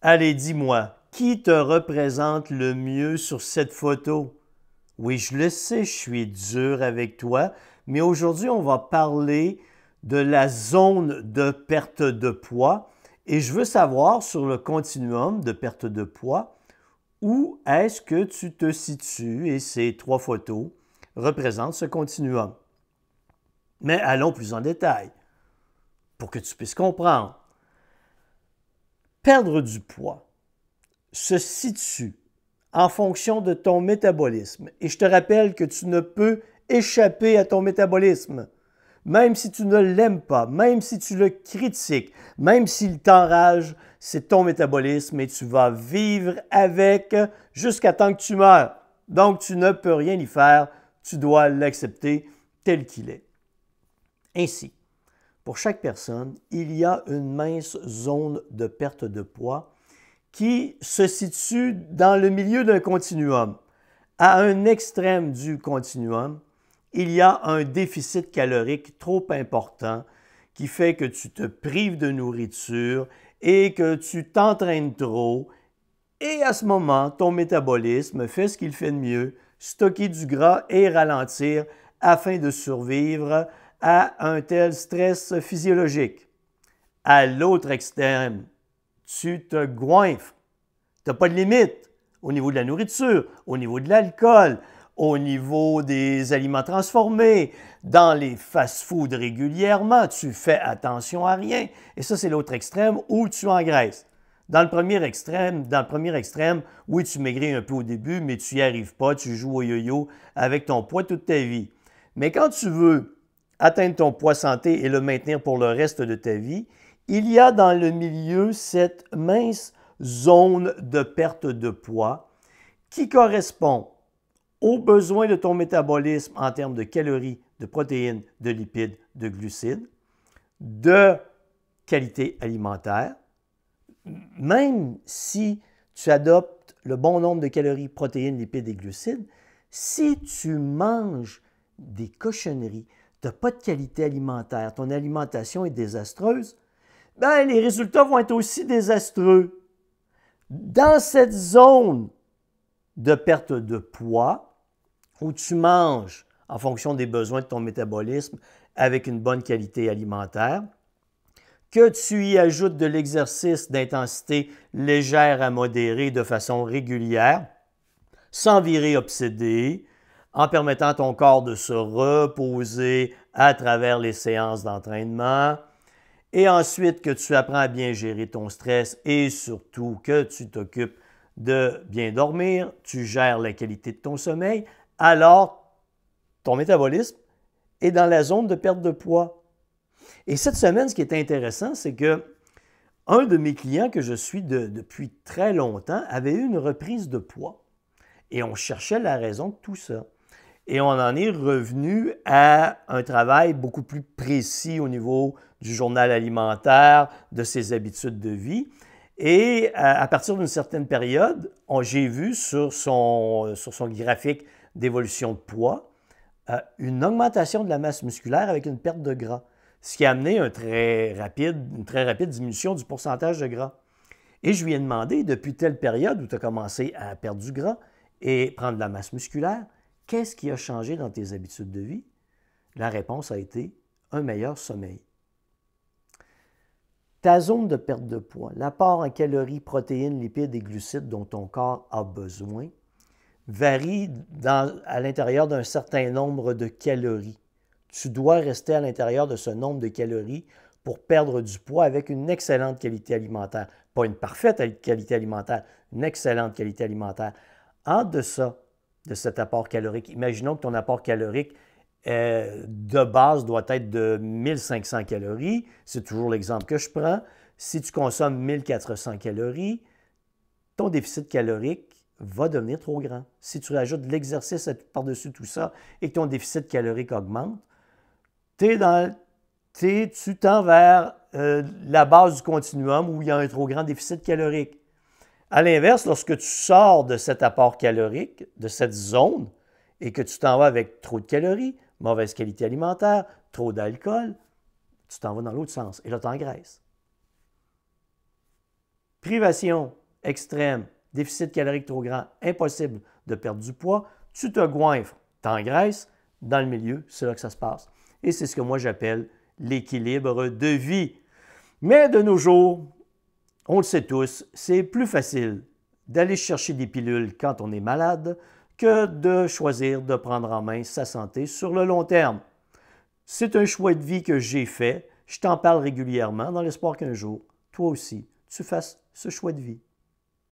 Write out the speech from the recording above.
Allez, dis-moi, qui te représente le mieux sur cette photo? Oui, je le sais, je suis dur avec toi, mais aujourd'hui, on va parler de la zone de perte de poids et je veux savoir sur le continuum de perte de poids où est-ce que tu te situes et ces trois photos représentent ce continuum. Mais allons plus en détail pour que tu puisses comprendre perdre du poids se situe en fonction de ton métabolisme. Et je te rappelle que tu ne peux échapper à ton métabolisme. Même si tu ne l'aimes pas, même si tu le critiques, même s'il t'enrage, c'est ton métabolisme et tu vas vivre avec jusqu'à temps que tu meurs. Donc tu ne peux rien y faire, tu dois l'accepter tel qu'il est. Ainsi, pour chaque personne, il y a une mince zone de perte de poids qui se situe dans le milieu d'un continuum. À un extrême du continuum, il y a un déficit calorique trop important qui fait que tu te prives de nourriture et que tu t'entraînes trop. Et à ce moment, ton métabolisme fait ce qu'il fait de mieux, stocker du gras et ralentir afin de survivre à un tel stress physiologique. À l'autre extrême, tu te goinfres. Tu n'as pas de limite au niveau de la nourriture, au niveau de l'alcool, au niveau des aliments transformés, dans les fast-foods régulièrement. Tu fais attention à rien. Et ça, c'est l'autre extrême où tu engraisses. Dans le premier extrême, dans le premier extrême, oui, tu maigris un peu au début, mais tu n'y arrives pas, tu joues au yo-yo avec ton poids toute ta vie. Mais quand tu veux atteindre ton poids santé et le maintenir pour le reste de ta vie, il y a dans le milieu cette mince zone de perte de poids qui correspond aux besoins de ton métabolisme en termes de calories, de protéines, de lipides, de glucides, de qualité alimentaire, même si tu adoptes le bon nombre de calories, protéines, lipides et glucides, si tu manges des cochonneries, tu n'as pas de qualité alimentaire, ton alimentation est désastreuse, ben, les résultats vont être aussi désastreux. Dans cette zone de perte de poids, où tu manges en fonction des besoins de ton métabolisme avec une bonne qualité alimentaire, que tu y ajoutes de l'exercice d'intensité légère à modérée de façon régulière, sans virer obsédé, en permettant à ton corps de se reposer à travers les séances d'entraînement et ensuite que tu apprends à bien gérer ton stress et surtout que tu t'occupes de bien dormir, tu gères la qualité de ton sommeil, alors ton métabolisme est dans la zone de perte de poids. Et cette semaine, ce qui est intéressant, c'est que un de mes clients que je suis depuis très longtemps avait eu une reprise de poids et on cherchait la raison de tout ça. Et on en est revenu à un travail beaucoup plus précis au niveau du journal alimentaire, de ses habitudes de vie. Et euh, à, partir d'une certaine période, j'ai vu euh, sur son, graphique d'évolution de poids euh, une augmentation de la masse musculaire avec une perte de gras, ce qui a amené une très rapide diminution du pourcentage de gras. Et je lui ai demandé, depuis telle période où tu as commencé à perdre du gras et prendre de la masse musculaire, Qu'est-ce qui a changé dans tes habitudes de vie? La réponse a été un meilleur sommeil. Ta zone de perte de poids, l'apport en calories, protéines, lipides et glucides dont ton corps a besoin, varie à l'intérieur d'un certain nombre de calories. Tu dois rester à l'intérieur de ce nombre de calories pour perdre du poids avec une excellente qualité alimentaire. Pas une parfaite qualité alimentaire, une excellente qualité alimentaire. En deçà de cet apport calorique. Imaginons que ton apport calorique euh, de base doit être de 1500 calories. C'est toujours l'exemple que je prends. Si tu consommes 1400 calories, ton déficit calorique va devenir trop grand. Si tu rajoutes de l'exercice par-dessus tout ça et que ton déficit calorique augmente, es dans, tu tends vers euh, la base du continuum où il y a un trop grand déficit calorique. À l'inverse, lorsque tu sors de cet apport calorique, de cette zone, et que tu t'en vas avec trop de calories, mauvaise qualité alimentaire, trop d'alcool, tu t'en vas dans l'autre sens. Et là, tu engraisses. Privation extrême, déficit calorique trop grand, impossible de perdre du poids, tu te goinfres, t'engraisses, dans le milieu, c'est là que ça se passe. Et c'est ce que moi j'appelle l'équilibre de vie. Mais de nos jours, on le sait tous, c'est plus facile d'aller chercher des pilules quand on est malade que de choisir de prendre en main sa santé sur le long terme. C'est un choix de vie que j'ai fait. Je t'en parle régulièrement dans l'espoir qu'un jour, toi aussi, tu fasses ce choix de vie.